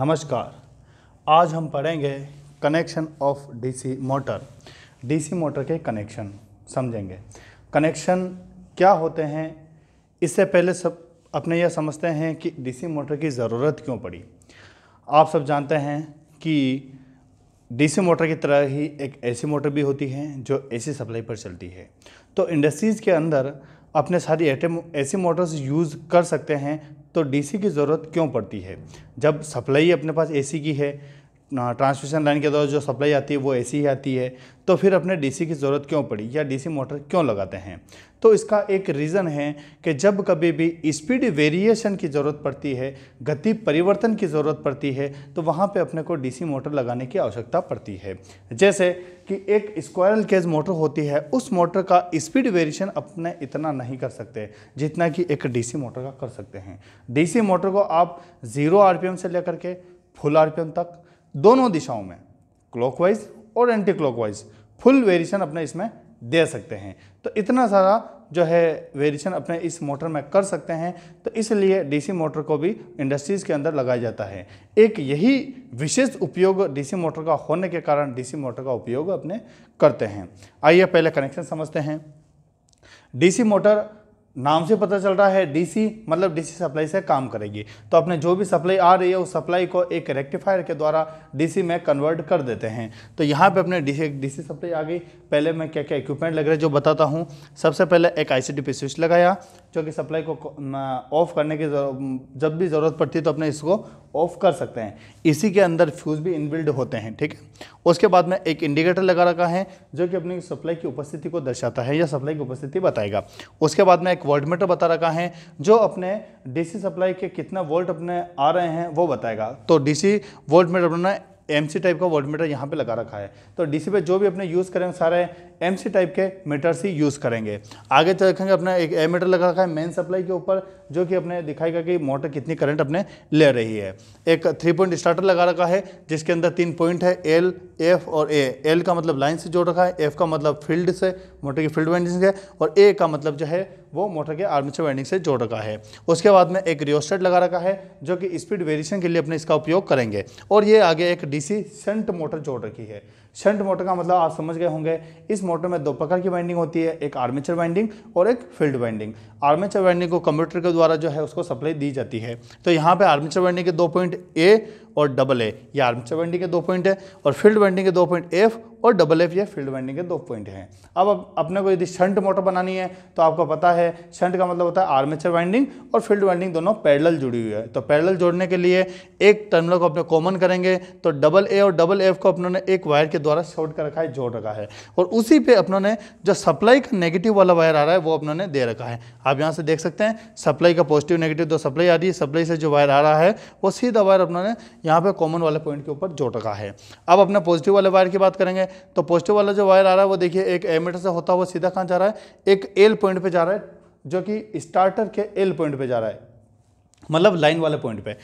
नमस्कार आज हम पढ़ेंगे connection of DC motor DC motor के कनेक्शन समझेंगे कनेक्शन क्या होते हैं इससे पहले सब अपने यह समझते हैं कि डीसी मोटर की ज़रूरत क्यों पड़ी आप सब जानते हैं कि डीसी मोटर की तरह ही एक एसी मोटर भी होती है जो एसी सप्लाई पर चलती है तो इंडस्ट्रीज़ के अंदर अपने सारी एटम ऐसी मोटर्स यूज़ कर सकते हैं तो डीसी की ज़रूरत क्यों पड़ती है जब सप्लाई अपने पास एसी की है ट्रांसमिशन लाइन के द्वारा जो सप्लाई आती है वो ऐसी ही आती है तो फिर अपने डीसी की ज़रूरत क्यों पड़ी या डीसी मोटर क्यों लगाते हैं तो इसका एक रीज़न है कि जब कभी भी स्पीड वेरिएशन की ज़रूरत पड़ती है गति परिवर्तन की ज़रूरत पड़ती है तो वहाँ पे अपने को डीसी मोटर लगाने की आवश्यकता पड़ती है जैसे कि एक स्क्वायरल केज मोटर होती है उस मोटर का स्पीड वेरिएशन अपने इतना नहीं कर सकते जितना कि एक डी मोटर का कर सकते हैं डी मोटर को आप ज़ीरो आर से लेकर के फुल आर तक दोनों दिशाओं में क्लॉकवाइज और एंटी क्लॉकवाइज फुल वेरिएशन अपने इसमें दे सकते हैं तो इतना सारा जो है वेरिएशन अपने इस मोटर में कर सकते हैं तो इसलिए डीसी मोटर को भी इंडस्ट्रीज़ के अंदर लगाया जाता है एक यही विशेष उपयोग डीसी मोटर का होने के कारण डीसी मोटर का उपयोग अपने करते हैं आइए पहले कनेक्शन समझते हैं डीसी मोटर नाम से पता चल रहा है डीसी मतलब डीसी सप्लाई से काम करेगी तो अपने जो भी सप्लाई आ रही है उस सप्लाई को एक रेक्टिफायर के द्वारा डीसी में कन्वर्ट कर देते हैं तो यहाँ पे अपने डीसी डीसी सप्लाई आ गई पहले मैं क्या क्या इक्विपमेंट लग रहे जो बताता हूँ सबसे पहले एक आईसीडीपी स्विच लगाया जो कि सप्लाई को ऑफ करने की जब भी ज़रूरत पड़ती है तो अपने इसको ऑफ कर सकते हैं इसी के अंदर फ्यूज़ भी इनबिल्ड होते हैं ठीक है उसके बाद में एक इंडिकेटर लगा रखा है जो कि अपनी सप्लाई की उपस्थिति को दर्शाता है या सप्लाई की उपस्थिति बताएगा उसके बाद में एक वोल्टमीटर बता रखा है जो अपने डीसी सप्लाई के कितना वोल्ट अपने आ रहे हैं वो बताएगा तो डीसी वोल्टमीटर अपना एम टाइप का वोल्ट मीटर यहाँ पर लगा रखा है तो डी पे जो भी अपने यूज़ करें सारे एम टाइप के मीटर्स ही यूज़ करेंगे आगे तो रखेंगे अपना एक एम मीटर लगा रखा है मेन सप्लाई के ऊपर जो कि अपने दिखाएगा कि मोटर कितनी करंट अपने ले रही है एक थ्री पॉइंट स्टार्टर लगा रखा है जिसके अंदर तीन पॉइंट है एल एफ और ए एल का मतलब लाइन से जोड़ रखा है एफ का मतलब फील्ड से मोटर की फील्ड वाइंडिंग है और ए का मतलब जो है वो मोटर के आर्मेचर वाइंडिंग से जोड़ रखा है उसके बाद में एक रियोस्टेट लगा रखा है जो कि स्पीड वेरिएशन के लिए अपने इसका उपयोग करेंगे और ये आगे एक डीसी सेंट मोटर जोड़ रखी है शंट मोटर का मतलब आप समझ गए होंगे इस मोटर में दो प्रकार की वाइंडिंग होती है एक आर्मेचर वाइंडिंग और एक फील्ड वाइंडिंग आर्मेचर वाइंडिंग को कंप्यूटर के द्वारा जो है उसको सप्लाई दी जाती है तो यहाँ पे आर्मेचर वाइंडिंग के दो पॉइंट ए और डबल ए ये आर्मेचर वाइंडिंग के दो पॉइंट है और फील्ड वाइंडिंग के दो पॉइंट एफ और डबल एफ ये फील्ड वाइंडिंग के दो पॉइंट हैं अब अपने को यदि शंट मोटर बनानी है तो आपको पता है शंट का मतलब होता है आर्मेचर वाइंडिंग और फील्ड वाइंडिंग दोनों पैरल जुड़ी हुई है तो पैरल जोड़ने के लिए एक टर्मिनल को अपने कॉमन करेंगे तो डबल ए और डबल एफ को अपने एक वायर के के द्वारा शॉर्ट कर रखा है जोड़ रखा है और उसी पे अपनों ने जो सप्लाई का नेगेटिव वाला वायर आ रहा है वो अपनों ने दे रखा है आप यहाँ से देख सकते हैं सप्लाई का पॉजिटिव नेगेटिव दो सप्लाई आ रही है सप्लाई से जो वायर आ रहा है वो सीधा वायर अपनों ने यहाँ पर कॉमन वाले पॉइंट के ऊपर जोड़ रखा है अब अपने पॉजिटिव वाले वायर की बात करेंगे तो पॉजिटिव वाला जो वायर आ रहा है वो देखिए एक एमीटर से होता हुआ सीधा कहाँ जा रहा है एक एल पॉइंट पर जा रहा है जो कि स्टार्टर के एल पॉइंट पर जा रहा है मतलब लाइन वाले पॉइंट पे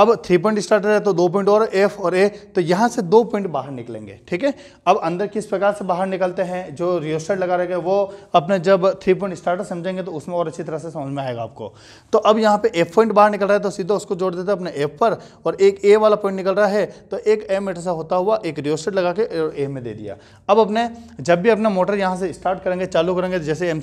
अब थ्री पॉइंट स्टार्टर है तो दो पॉइंट और एफ और ए तो यहाँ से दो पॉइंट बाहर निकलेंगे ठीक है अब अंदर किस प्रकार से बाहर निकलते हैं जो रियोस्टेट लगा रहेगा वो अपने जब थ्री पॉइंट स्टार्टर समझेंगे तो उसमें और अच्छी तरह से समझ में आएगा आपको तो अब यहाँ पे एफ पॉइंट बाहर निकल रहा है तो सीधा उसको जोड़ देते हैं अपने एफ पर और एक ए वाला पॉइंट निकल रहा है तो एक एम से होता हुआ एक रियोस्टेट लगा के ए में दे दिया अब अपने जब भी अपना मोटर यहाँ से स्टार्ट करेंगे चालू करेंगे जैसे एम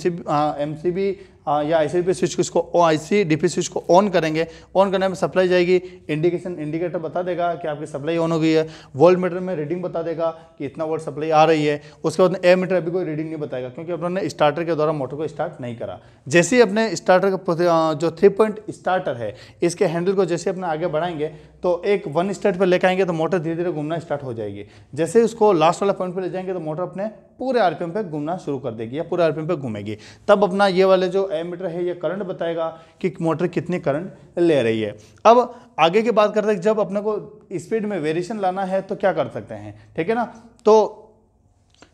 सी या आई स्विच को आई सी डी स्विच को ऑन करेंगे ऑन करने में सप्लाई जाएगी इंडिकेशन इंडिकेटर बता देगा कि आपकी सप्लाई ऑन हो गई है वोल्ट मीटर में रीडिंग बता देगा कि इतना वोल्ट सप्लाई आ रही है उसके बाद एयर मीटर अभी कोई रीडिंग नहीं बताएगा क्योंकि अपने स्टार्टर के द्वारा मोटर को स्टार्ट नहीं करा जैसे ही अपने स्टार्टर का जो थ्री पॉइंट स्टार्टर है इसके हैंडल को जैसे अपने आगे बढ़ाएंगे तो एक वन स्टेट पर लेकर आएंगे तो मोटर धीरे धीरे घूमना स्टार्ट हो जाएगी जैसे उसको लास्ट वाला पॉइंट पर ले जाएंगे तो मोटर अपने पूरे आरपीएम पे घूमना शुरू कर देगी या पूरे आरपीएम पे घूमेगी तब अपना ये वाले जो एमीटर है ये करंट बताएगा कि मोटर कितनी करंट ले रही है अब आगे आगे की बात करते हैं जब अपने को स्पीड में वेरिएशन लाना है तो क्या कर सकते हैं ठीक है ना तो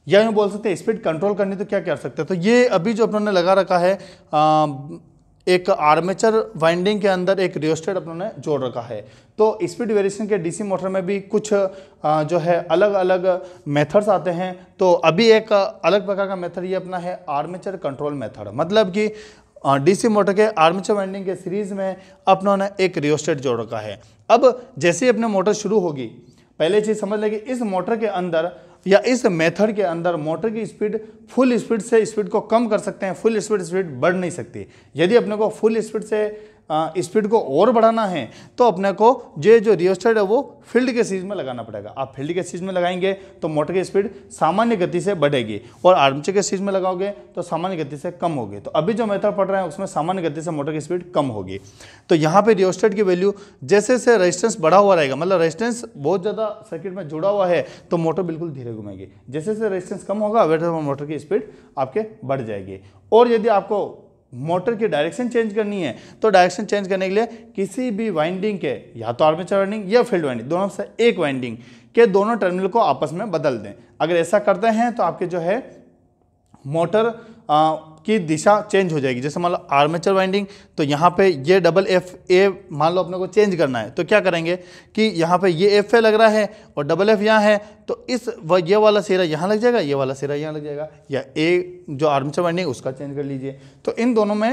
या यूँ बोल सकते हैं स्पीड कंट्रोल करनी तो क्या कर सकते हैं तो ये अभी जो अपनों ने लगा रखा है आ, एक आर्मेचर वाइंडिंग के अंदर एक रियोस्टेट अपनों ने जोड़ रखा है तो स्पीड वेरिएशन के डीसी मोटर में भी कुछ आ, जो है अलग अलग मेथड्स आते हैं तो अभी एक अलग प्रकार का मेथड ये अपना है आर्मेचर कंट्रोल मेथड मतलब कि डीसी मोटर के आर्मेचर वाइंडिंग के सीरीज में अपनों ने एक रियोस्टेट जोड़ रखा है अब जैसे ही अपने मोटर शुरू होगी पहले चीज़ समझ लें कि इस मोटर के अंदर या इस मेथड के अंदर मोटर की स्पीड फुल स्पीड से स्पीड को कम कर सकते हैं फुल स्पीड स्पीड बढ़ नहीं सकती यदि अपने को फुल स्पीड से स्पीड को और बढ़ाना है तो अपने को ये जो रियोस्टेट है वो फील्ड के सीज में लगाना पड़ेगा आप फील्ड के सीज में लगाएंगे तो मोटर की स्पीड सामान्य गति से बढ़ेगी और आर्मचे के सीज में लगाओगे तो सामान्य गति से कम होगी तो अभी जो मेथड पढ़ रहे हैं उसमें सामान्य गति से मोटर की स्पीड कम होगी तो यहाँ पर रियोस्टेट की वैल्यू जैसे जैसे रजिस्टेंस बढ़ा हुआ रहेगा मतलब रजिस्टेंस बहुत ज़्यादा सर्किट में जुड़ा हुआ है तो मोटर बिल्कुल धीरे घूमेगी जैसे जैसे रजिस्टेंस कम होगा वैसे मोटर की स्पीड आपके बढ़ जाएगी और यदि आपको मोटर की डायरेक्शन चेंज करनी है तो डायरेक्शन चेंज करने के लिए किसी भी वाइंडिंग के या तो आर्मेचर वाइंडिंग या फील्ड वाइंडिंग दोनों से एक वाइंडिंग के दोनों टर्मिनल को आपस में बदल दें अगर ऐसा करते हैं तो आपके जो है मोटर की दिशा चेंज हो जाएगी जैसे मान लो आर्मेचर वाइंडिंग तो यहाँ पे ये डबल एफ ए मान लो अपने को चेंज करना है तो क्या करेंगे कि यहाँ पे ये एफ ए लग रहा है और डबल एफ यहाँ है तो इस व ये वाला सिरा यहाँ लग जाएगा ये वाला सिरा यहाँ लग जाएगा या ए जो आर्मेचर वाइंडिंग उसका चेंज कर लीजिए तो इन दोनों में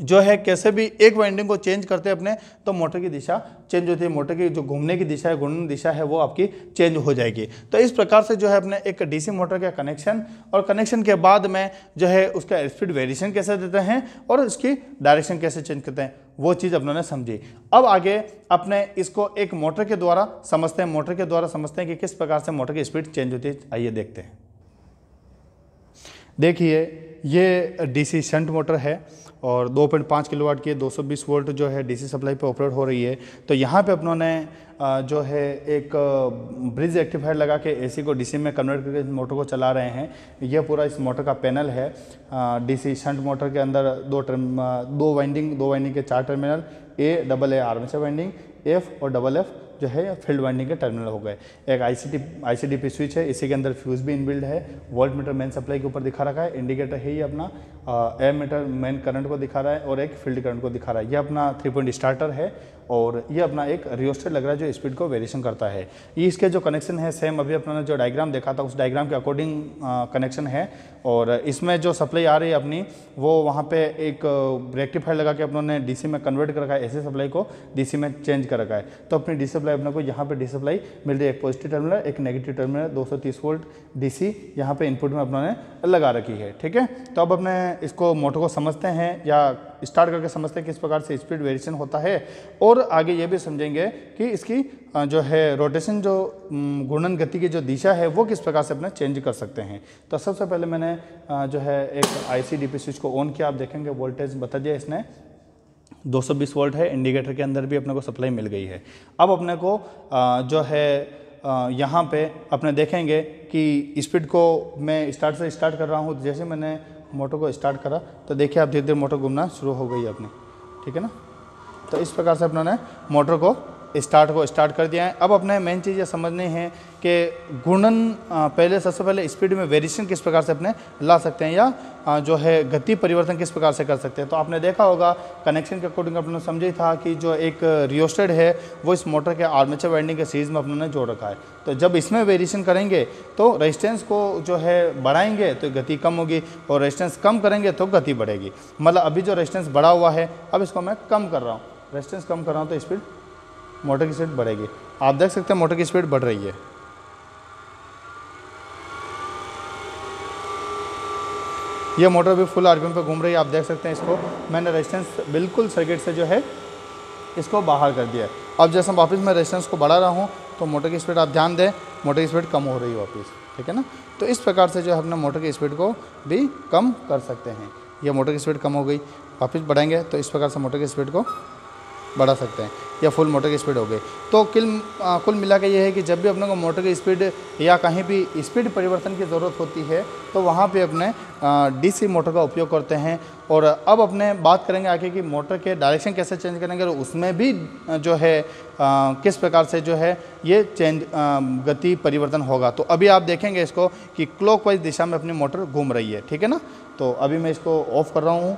जो है कैसे भी एक वाइंडिंग को चेंज करते हैं अपने तो मोटर की दिशा चेंज होती है मोटर की जो घूमने की दिशा है घूमने दिशा है वो आपकी चेंज हो जाएगी तो इस प्रकार से जो है अपने एक डीसी मोटर का कनेक्शन और कनेक्शन के बाद में जो है उसका स्पीड वेरिएशन कैसे देते हैं और उसकी डायरेक्शन कैसे चेंज करते हैं वो चीज़ अपनों ने समझी अब आगे अपने इसको एक मोटर के द्वारा समझते हैं मोटर के द्वारा समझते हैं कि किस प्रकार से मोटर की स्पीड चेंज होती है आइए देखते हैं देखिए ये डीसी शंट मोटर है और 2.5 किलोवाट की 220 वोल्ट जो है डीसी सप्लाई पे ऑपरेट हो रही है तो यहाँ पे अपनों ने जो है एक ब्रिज एक्टिफायर लगा के एसी को डीसी में कन्वर्ट करके इस मोटर को चला रहे हैं यह पूरा इस मोटर का पैनल है डीसी शंट मोटर के अंदर दो टर्म दो वाइंडिंग दो वाइंडिंग के चार terminal A double A armature winding F और डबल एफ जो है फील्ड वाइंडिंग के टर्मिनल हो गए एक I C T I C P switch है इसी के अंदर फ्यूज़ भी इनबिल्ड है वोल्ट मीटर मेन सप्लाई के ऊपर दिखा रखा है इंडिकेटर है ये अपना एयर मीटर मेन करंट को दिखा रहा है और एक फील्ड करंट को दिखा रहा है ये अपना थ्री पॉइंट स्टार्टर है और ये अपना एक रियोस्टेट लग रहा है जो स्पीड को वेरिएशन करता है ये इसके जो कनेक्शन है सेम अभी अपना जो डायग्राम देखा था उस डायग्राम के अकॉर्डिंग कनेक्शन है और इसमें जो सप्लाई आ रही है अपनी वो वहाँ पे एक रेक्टिफायर लगा के अपनों ने डीसी में कन्वर्ट कर रखा है ऐसे सप्लाई को डीसी में चेंज कर रखा है तो अपनी डी सप्लाई अपने को यहाँ पर डी सप्लाई मिल रही है एक पॉजिटिव टर्मिनल एक negative terminal 230 volt D C यहाँ इनपुट में अपनों ने लगा रखी है ठीक है तो अब अपने इसको मोटर को समझते हैं या स्टार्ट करके समझते हैं किस प्रकार से स्पीड वेरिएशन होता है और आगे ये भी समझेंगे कि इसकी जो है रोटेशन जो घूर्णन गति की जो दिशा है वो किस प्रकार से अपना चेंज कर सकते हैं तो सबसे पहले मैंने जो है एक आईसीडीपी स्विच को ऑन किया आप देखेंगे वोल्टेज बता दिया इसने 220 वोल्ट है इंडिकेटर के अंदर भी अपने को सप्लाई मिल गई है अब अपने को जो है यहाँ पे अपने देखेंगे कि स्पीड को मैं स्टार्ट से स्टार्ट कर रहा हूँ जैसे मैंने मोटर को स्टार्ट करा तो देखिए आप धीरे धीरे मोटर घूमना शुरू हो गई अपनी ठीक है ना तो इस प्रकार से अपना ने मोटर को स्टार्ट को स्टार्ट कर दिया है अब अपने मेन चीज़ ये समझनी है कि गुणन पहले सबसे पहले स्पीड में वेरिएशन किस प्रकार से अपने ला सकते हैं या जो है गति परिवर्तन किस प्रकार से कर सकते हैं तो आपने देखा होगा कनेक्शन के अकॉर्डिंग अपने समझे था कि जो एक रियोस्टेड है वो इस मोटर के आर्मेचर वाइंडिंग के सीरीज में अपने जोड़ रखा है तो जब इसमें वेरिएशन करेंगे तो रेजिस्टेंस को जो है बढ़ाएंगे तो गति कम होगी और रेजिस्टेंस कम करेंगे तो गति बढ़ेगी मतलब अभी जो रेजिस्टेंस बढ़ा हुआ है अब इसको मैं कम कर रहा हूँ रेजिस्टेंस कम कर रहा हूँ तो स्पीड मोटर की स्पीड बढ़ेगी आप देख सकते हैं मोटर की स्पीड बढ़ रही है ये मोटर भी फुल आरपीएम पे घूम रही है आप देख सकते हैं इसको मैंने रेजिस्टेंस बिल्कुल सर्किट से जो है इसको बाहर कर दिया है अब जैसे वापस मैं रेजिस्टेंस को बढ़ा रहा हूँ तो मोटर की स्पीड आप ध्यान दें मोटर की स्पीड कम हो रही है वापस ठीक है ना तो इस प्रकार से जो है अपने मोटर की स्पीड को भी कम कर सकते हैं यह मोटर की स्पीड कम हो गई वापस बढ़ेंगे तो इस प्रकार से मोटर की स्पीड को बढ़ा सकते हैं या फुल मोटर की स्पीड हो गई तो किल कुल मिला के ये है कि जब भी अपने को मोटर की स्पीड या कहीं भी स्पीड परिवर्तन की ज़रूरत होती है तो वहाँ पे अपने डीसी मोटर का उपयोग करते हैं और अब अपने बात करेंगे आगे कि मोटर के डायरेक्शन कैसे चेंज करेंगे और उसमें भी जो है आ, किस प्रकार से जो है ये चेंज आ, गति परिवर्तन होगा तो अभी आप देखेंगे इसको कि क्लॉक दिशा में अपनी मोटर घूम रही है ठीक है ना तो अभी मैं इसको ऑफ़ कर रहा हूँ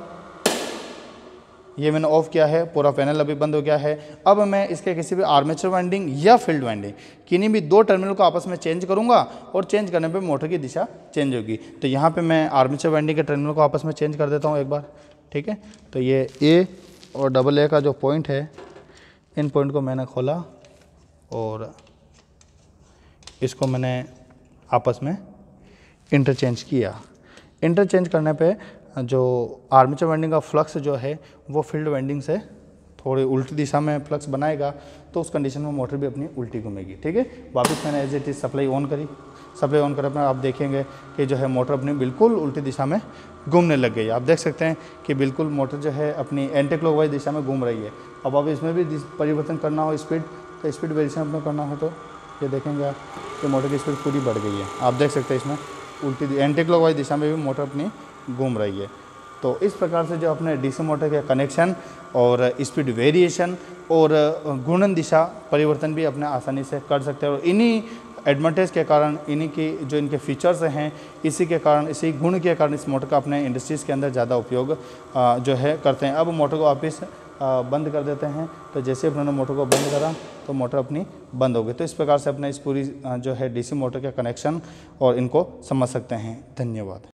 ये मैंने ऑफ किया है पूरा पैनल अभी बंद हो गया है अब मैं इसके किसी भी आर्मेचर वाइंडिंग या फील्ड वाइंडिंग किन्हीं भी दो टर्मिनल को आपस में चेंज करूँगा और चेंज करने पर मोटर की दिशा चेंज होगी तो यहाँ पर मैं आर्मेचर वाइंडिंग के टर्मिनल को आपस में चेंज कर देता हूँ एक बार ठीक है तो ये ए और डबल ए का जो पॉइंट है इन पॉइंट को मैंने खोला और इसको मैंने आपस में इंटरचेंज किया इंटरचेंज करने पर जो आर्मेचर वाइंडिंग का फ्लक्स जो है वो फील्ड वाइंडिंग से थोड़ी उल्टी दिशा में फ्लक्स बनाएगा तो उस कंडीशन में मोटर भी अपनी उल्टी घूमेगी ठीक है वापस मैंने as it is supply on करी सप्लाई ऑन करने पर आप देखेंगे कि जो है मोटर अपनी बिल्कुल उल्टी दिशा में घूमने लग गई आप देख सकते हैं कि बिल्कुल मोटर जो है अपनी एंटी वाइज दिशा में घूम रही है अब आप इसमें भी परिवर्तन करना हो स्पीड तो स्पीड वेरिएशन अपना करना हो तो ये देखेंगे आप कि मोटर की स्पीड पूरी बढ़ गई है आप देख सकते हैं इसमें उल्टी एंटी दिशा में भी मोटर अपनी घूम रही है तो इस प्रकार से जो अपने डीसी मोटर के कनेक्शन और स्पीड वेरिएशन और घूर्णन दिशा परिवर्तन भी अपने आसानी से कर सकते हैं और इन्हीं एडवांटेज के कारण इन्हीं की जो इनके फीचर्स हैं इसी के कारण इसी गुण के कारण इस मोटर का अपने इंडस्ट्रीज़ के अंदर ज़्यादा उपयोग जो है करते हैं अब मोटर को वापस बंद कर देते हैं तो जैसे उन्होंने मोटर को बंद करा तो मोटर अपनी बंद हो गई तो इस प्रकार से अपने इस पूरी जो है डीसी मोटर के कनेक्शन और इनको समझ सकते हैं धन्यवाद